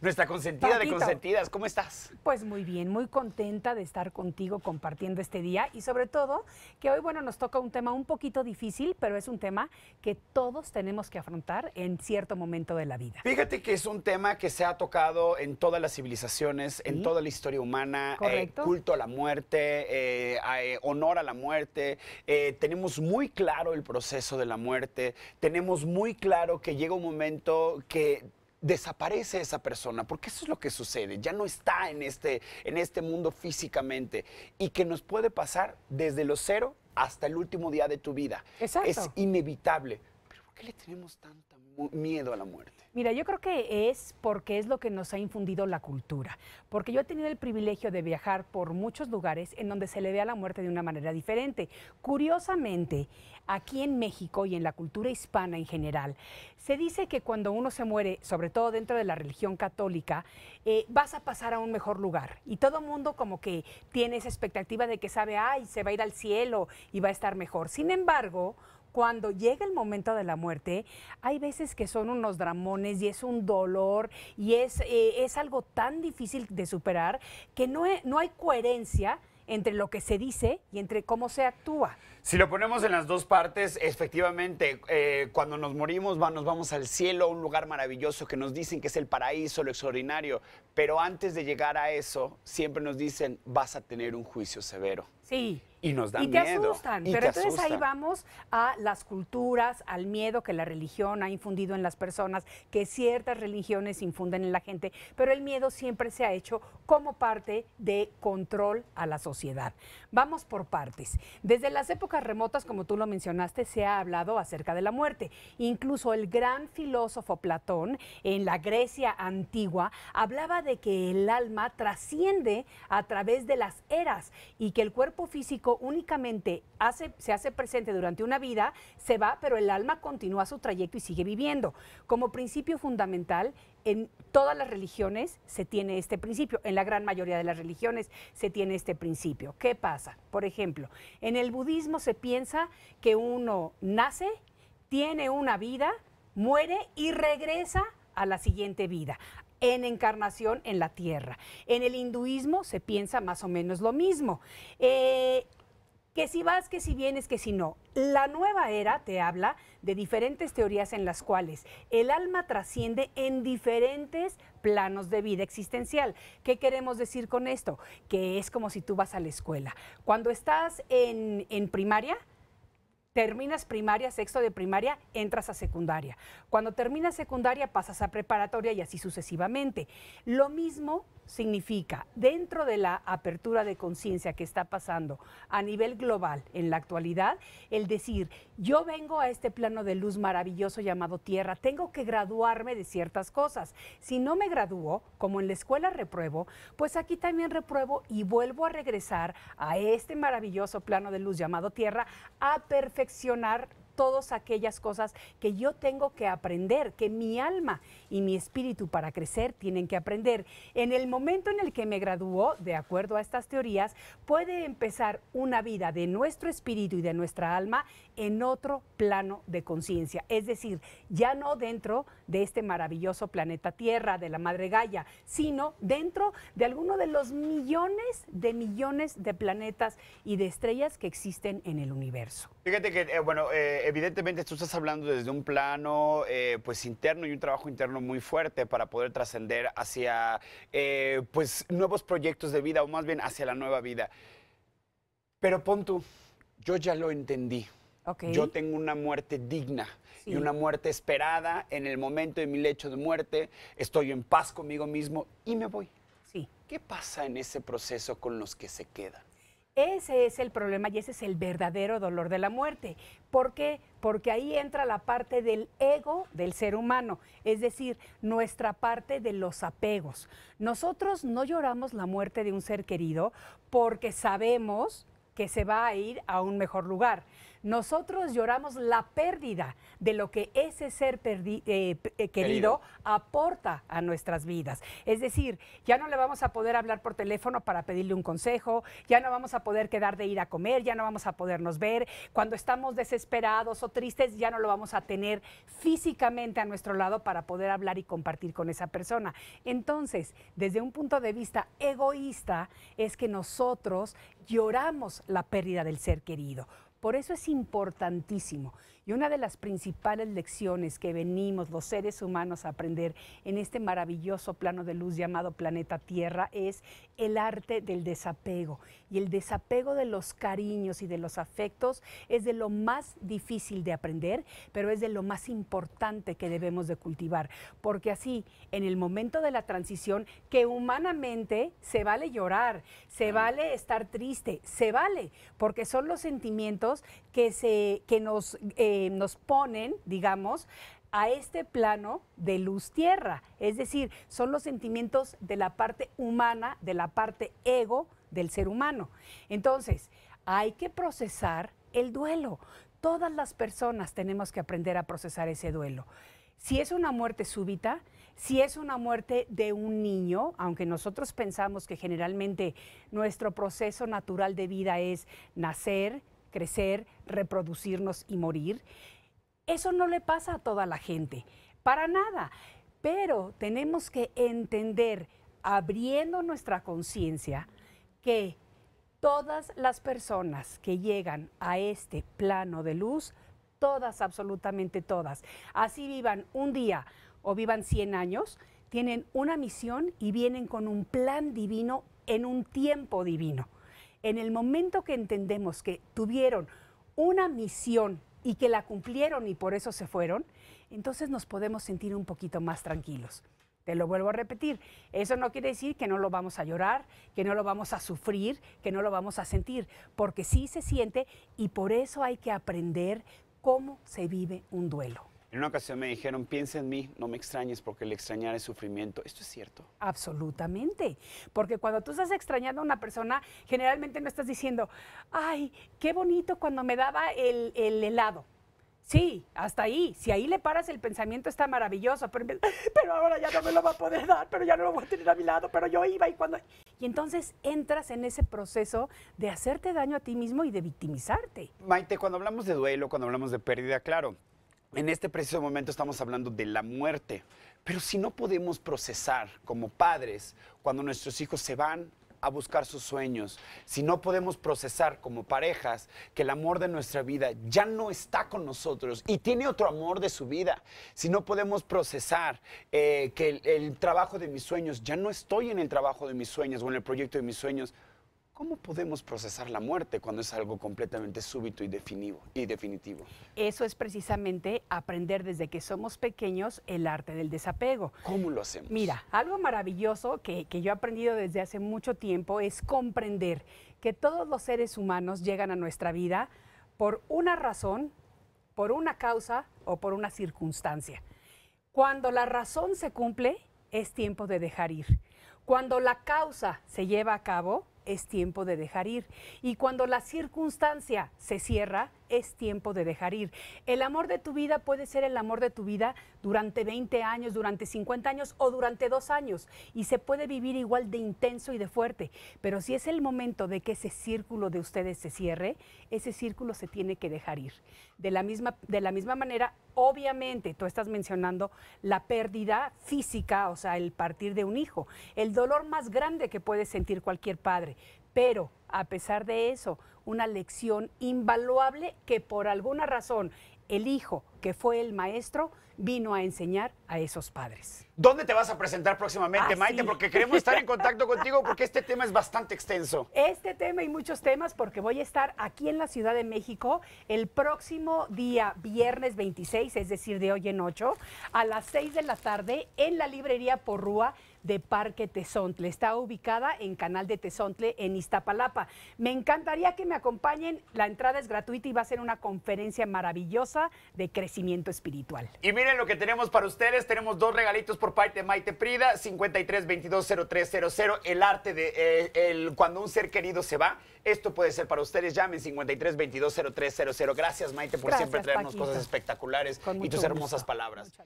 nuestra consentida de consentidas. ¿Cómo estás? Pues muy bien, muy contenta de estar contigo compartiendo este día y sobre todo que hoy, bueno, nos toca un tema un poquito difícil, pero es un tema que todos tenemos que afrontar en cierto momento de la vida. Fíjate que es un tema que se ha tocado en todas las civilizaciones, en toda la historia humana, eh, culto a la muerte, eh, eh, honor a la muerte, tenemos muy claro el proceso de la muerte, tenemos muy claro que llega un momento que desaparece esa persona, porque eso es lo que sucede, ya no está en este, en este mundo físicamente y que nos puede pasar desde los cero hasta el último día de tu vida. Es inevitable. Pero ¿por qué le tenemos tanto? miedo a la muerte? Mira, yo creo que es porque es lo que nos ha infundido la cultura, porque yo he tenido el privilegio de viajar por muchos lugares en donde se le ve a la muerte de una manera diferente. Curiosamente, aquí en México y en la cultura hispana en general, se dice que cuando uno se muere, sobre todo dentro de la religión católica, eh, vas a pasar a un mejor lugar. Y todo mundo como que tiene esa expectativa de que sabe, ay, se va a ir al cielo y va a estar mejor. Sin embargo, cuando llega el momento de la muerte, hay veces que son unos dramones y es un dolor y es, eh, es algo tan difícil de superar que no, no hay coherencia entre lo que se dice y entre cómo se actúa. Si lo ponemos en las dos partes, efectivamente, eh, cuando nos morimos nos vamos al cielo, un lugar maravilloso que nos dicen que es el paraíso, lo extraordinario, pero antes de llegar a eso, siempre nos dicen vas a tener un juicio severo. Sí. Y nos miedo. asustan. pero entonces ahí vamos a las culturas, al miedo que la religión ha infundido en las personas, que ciertas religiones infunden en la gente, pero el miedo siempre se ha hecho como parte de control a la sociedad. Vamos por partes. Desde las épocas remotas, como tú lo mencionaste, se ha hablado acerca de la muerte. Incluso el gran filósofo Platón, en la Grecia antigua, hablaba de que el alma trasciende a través de las eras y que el cuerpo físico únicamente hace, se hace presente durante una vida, se va, pero el alma continúa su trayecto y sigue viviendo. Como principio fundamental, en todas las religiones se tiene este principio, en la gran mayoría de las religiones se tiene este principio. ¿Qué pasa? Por ejemplo, en el budismo se piensa que uno nace, tiene una vida, muere y regresa a la siguiente vida en encarnación en la tierra. En el hinduismo se piensa más o menos lo mismo. Eh, que si vas, que si vienes, que si no. La nueva era te habla de diferentes teorías en las cuales el alma trasciende en diferentes planos de vida existencial. ¿Qué queremos decir con esto? Que es como si tú vas a la escuela. Cuando estás en, primaria, terminas primaria, sexto de primaria, entras a secundaria. Cuando terminas secundaria, pasas a preparatoria y así sucesivamente. Lo mismo significa, dentro de la apertura de conciencia que está pasando a nivel global en la actualidad, el decir, yo vengo a este plano de luz maravilloso llamado Tierra, tengo que graduarme de ciertas cosas. Si no me gradúo, como en la escuela repruebo, pues aquí también repruebo y vuelvo a regresar a este maravilloso plano de luz llamado Tierra a perfección seleccionar todas aquellas cosas que yo tengo que aprender, que mi alma y mi espíritu para crecer tienen que aprender. En el momento en el que me graduó, de acuerdo a estas teorías, puede empezar una vida de nuestro espíritu y de nuestra alma en otro plano de conciencia, es decir, ya no dentro de este maravilloso planeta Tierra, de la Madre Gaia, sino dentro de alguno de los millones de millones de planetas y de estrellas que existen en el universo. Fíjate que, eh, bueno, eh evidentemente tú estás hablando desde un plano eh, pues interno y un trabajo interno muy fuerte para poder trascender hacia eh, pues nuevos proyectos de vida o más bien hacia la nueva vida. Pero pon tú, yo ya lo entendí. Yo tengo una muerte digna y una muerte esperada en el momento de mi lecho de muerte. Estoy en paz conmigo mismo y me voy. Sí. ¿Qué pasa en ese proceso con los que se quedan? Ese es el problema y ese es el verdadero dolor de la muerte. ¿Por qué? Porque ahí entra la parte del ego del ser humano, es decir, nuestra parte de los apegos. Nosotros no lloramos la muerte de un ser querido porque sabemos que se va a ir a un mejor lugar. Nosotros lloramos la pérdida de lo que ese ser eh, eh, querido, aporta a nuestras vidas. Es decir, ya no le vamos a poder hablar por teléfono para pedirle un consejo, ya no vamos a poder quedar de ir a comer, ya no vamos a podernos ver. Cuando estamos desesperados o tristes, ya no lo vamos a tener físicamente a nuestro lado para poder hablar y compartir con esa persona. Entonces, desde un punto de vista egoísta, es que nosotros lloramos la pérdida del ser querido. Por eso es importantísimo. Y una de las principales lecciones que venimos los seres humanos a aprender en este maravilloso plano de luz llamado planeta Tierra es el arte del desapego. Y el desapego de los cariños y de los afectos es de lo más difícil de aprender, pero es de lo más importante que debemos de cultivar. Porque así, en el momento de la transición, que humanamente se vale llorar, se vale estar triste, se vale, porque son los sentimientos que, se, nos, eh, nos ponen, digamos, a este plano de luz-tierra. Es decir, son los sentimientos de la parte humana, de la parte ego del ser humano. Entonces, hay que procesar el duelo. Todas las personas tenemos que aprender a procesar ese duelo. Si es una muerte súbita, si es una muerte de un niño, aunque nosotros pensamos que generalmente nuestro proceso natural de vida es nacer, crecer, reproducirnos y morir. Eso no le pasa a toda la gente, para nada. Pero tenemos que entender, abriendo nuestra conciencia, que todas las personas que llegan a este plano de luz, todas, absolutamente todas, así vivan un día o vivan 100 años, tienen una misión y vienen con un plan divino en un tiempo divino en el momento que entendemos que tuvieron una misión y que la cumplieron y por eso se fueron, entonces nos podemos sentir un poquito más tranquilos. Te lo vuelvo a repetir, eso no quiere decir que no lo vamos a llorar, que no lo vamos a sufrir, que no lo vamos a sentir, porque sí se siente y por eso hay que aprender cómo se vive un duelo. En una ocasión me dijeron, piensa en mí, no me extrañes porque el extrañar es sufrimiento. ¿Esto es cierto? Absolutamente, porque cuando tú estás extrañando a una persona, generalmente no estás diciendo, ay, qué bonito cuando me daba el, helado. Sí, hasta ahí. Si ahí le paras el pensamiento está maravilloso, pero, pero, ahora ya no me lo va a poder dar, pero ya no lo voy a tener a mi lado, pero yo iba y cuando... Y entonces entras en ese proceso de hacerte daño a ti mismo y de victimizarte. Maite, cuando hablamos de duelo, cuando hablamos de pérdida, claro, en este preciso momento estamos hablando de la muerte, pero si no podemos procesar como padres cuando nuestros hijos se van a buscar sus sueños, si no podemos procesar como parejas que el amor de nuestra vida ya no está con nosotros y tiene otro amor de su vida, si no podemos procesar eh, que el trabajo de mis sueños, ya no estoy en el trabajo de mis sueños o en el proyecto de mis sueños, ¿Cómo podemos procesar la muerte cuando es algo completamente súbito y, y definitivo? Eso es precisamente aprender desde que somos pequeños el arte del desapego. ¿Cómo lo hacemos? Mira, algo maravilloso que, que yo he aprendido desde hace mucho tiempo es comprender que todos los seres humanos llegan a nuestra vida por una razón, por una causa o por una circunstancia. Cuando la razón se cumple, es tiempo de dejar ir. Cuando la causa se lleva a cabo, es tiempo de dejar ir. Y cuando la circunstancia se cierra, es tiempo de dejar ir. El amor de tu vida puede ser el amor de tu vida durante 20 años, durante 50 años o durante dos años y se puede vivir igual de intenso y de fuerte. Pero si es el momento de que ese círculo de ustedes se cierre, ese círculo se tiene que dejar ir. De la misma, de la misma manera, obviamente tú estás mencionando la pérdida física, o sea, el partir de un hijo, el dolor más grande que puede sentir cualquier padre pero a pesar de eso, una lección invaluable que por alguna razón el hijo, que fue el maestro, vino a enseñar a esos padres. ¿Dónde te vas a presentar próximamente, ah, Maite? Porque queremos estar en contacto contigo porque este tema es bastante extenso. Este tema y muchos temas porque voy a estar aquí en la Ciudad de México el próximo día, viernes 26, es decir, de hoy en 8, a las 6 de la tarde en la librería Porrúa de Parque Tezontle. Está ubicada en Canal de Tezontle, en Iztapalapa. Me encantaría que me acompañen. La entrada es gratuita y va a ser una conferencia maravillosa de crecimiento espiritual. Y miren lo que tenemos para ustedes. Tenemos dos regalitos por parte de Maite Prida, 53 22 el arte de eh, el, cuando un ser querido se va. Esto puede ser para ustedes. Llamen 53 22 Gracias, Maite, por siempre traernos cosas espectaculares y tus hermosas palabras.